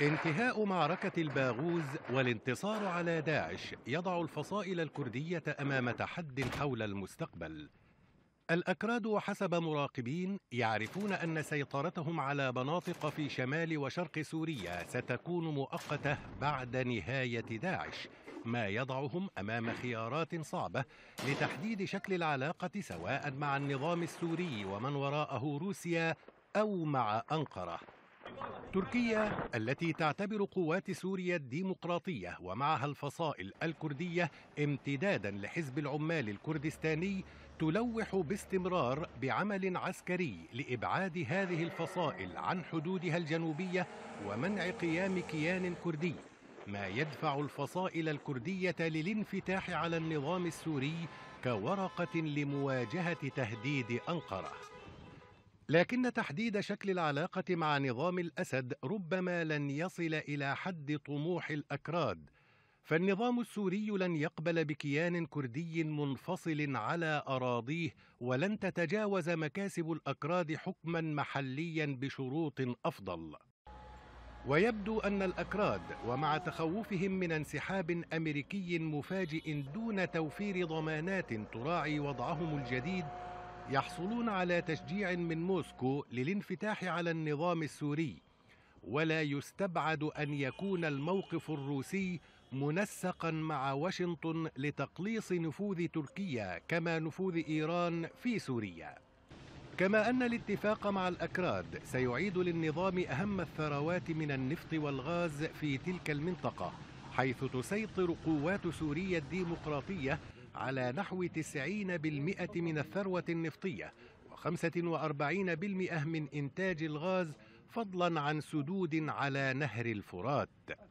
انتهاء معركة الباغوز والانتصار على داعش يضع الفصائل الكردية أمام تحد حول المستقبل. الأكراد وحسب مراقبين يعرفون أن سيطرتهم على مناطق في شمال وشرق سوريا ستكون مؤقتة بعد نهاية داعش، ما يضعهم أمام خيارات صعبة لتحديد شكل العلاقة سواء مع النظام السوري ومن وراءه روسيا أو مع أنقرة. تركيا التي تعتبر قوات سوريا الديمقراطية ومعها الفصائل الكردية امتدادا لحزب العمال الكردستاني تلوح باستمرار بعمل عسكري لإبعاد هذه الفصائل عن حدودها الجنوبية ومنع قيام كيان كردي ما يدفع الفصائل الكردية للانفتاح على النظام السوري كورقة لمواجهة تهديد أنقرة لكن تحديد شكل العلاقة مع نظام الأسد ربما لن يصل إلى حد طموح الأكراد فالنظام السوري لن يقبل بكيان كردي منفصل على أراضيه ولن تتجاوز مكاسب الأكراد حكما محليا بشروط أفضل ويبدو أن الأكراد ومع تخوفهم من انسحاب أمريكي مفاجئ دون توفير ضمانات تراعي وضعهم الجديد يحصلون على تشجيع من موسكو للانفتاح على النظام السوري ولا يستبعد ان يكون الموقف الروسي منسقا مع واشنطن لتقليص نفوذ تركيا كما نفوذ ايران في سوريا كما ان الاتفاق مع الاكراد سيعيد للنظام اهم الثروات من النفط والغاز في تلك المنطقه حيث تسيطر قوات سوريا الديمقراطيه على نحو 90% من الثروة النفطية و45% من إنتاج الغاز فضلا عن سدود على نهر الفرات